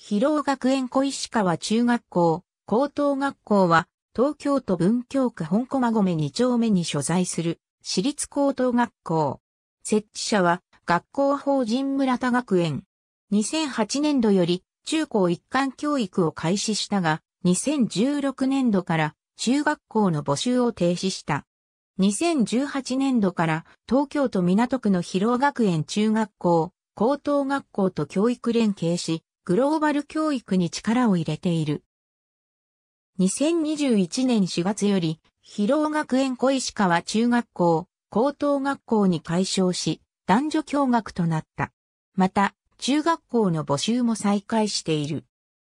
広尾学園小石川中学校、高等学校は、東京都文京区本駒込2丁目に所在する、私立高等学校。設置者は、学校法人村田学園。2008年度より、中高一貫教育を開始したが、2016年度から、中学校の募集を停止した。2018年度から、東京都港区の広尾学園中学校、高等学校と教育連携し、グローバル教育に力を入れている。2021年4月より、広尾学園小石川中学校、高等学校に改称し、男女共学となった。また、中学校の募集も再開している。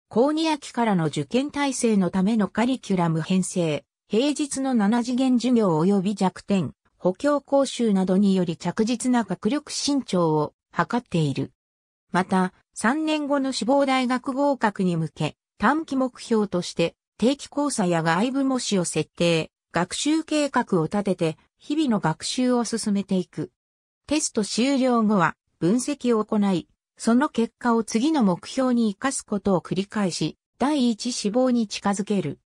高2秋からの受験体制のためのカリキュラム編成、平日の7次元授業及び弱点、補強講習などにより着実な学力伸長を図っている。また、3年後の志望大学合格に向け、短期目標として定期講座や外部模試を設定、学習計画を立てて、日々の学習を進めていく。テスト終了後は分析を行い、その結果を次の目標に活かすことを繰り返し、第一志望に近づける。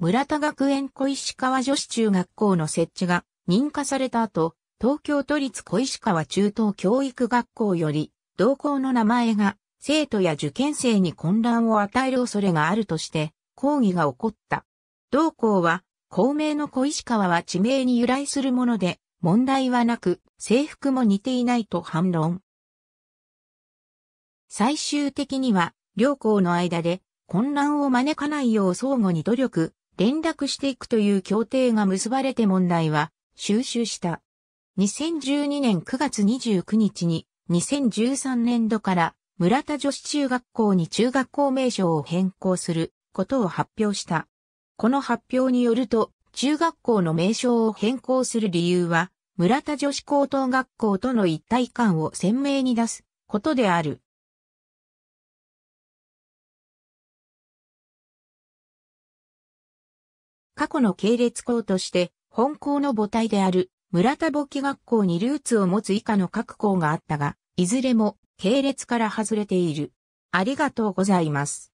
村田学園小石川女子中学校の設置が認可された後、東京都立小石川中等教育学校より同校の名前が生徒や受験生に混乱を与える恐れがあるとして抗議が起こった。同校は校名の小石川は地名に由来するもので問題はなく制服も似ていないと反論。最終的には両校の間で混乱を招かないよう相互に努力、連絡していくという協定が結ばれて問題は収集した。2012年9月29日に2013年度から村田女子中学校に中学校名称を変更することを発表した。この発表によると、中学校の名称を変更する理由は、村田女子高等学校との一体感を鮮明に出すことである。過去の系列校として、本校の母体である村田簿記学校にルーツを持つ以下の各校があったが、いずれも系列から外れている。ありがとうございます。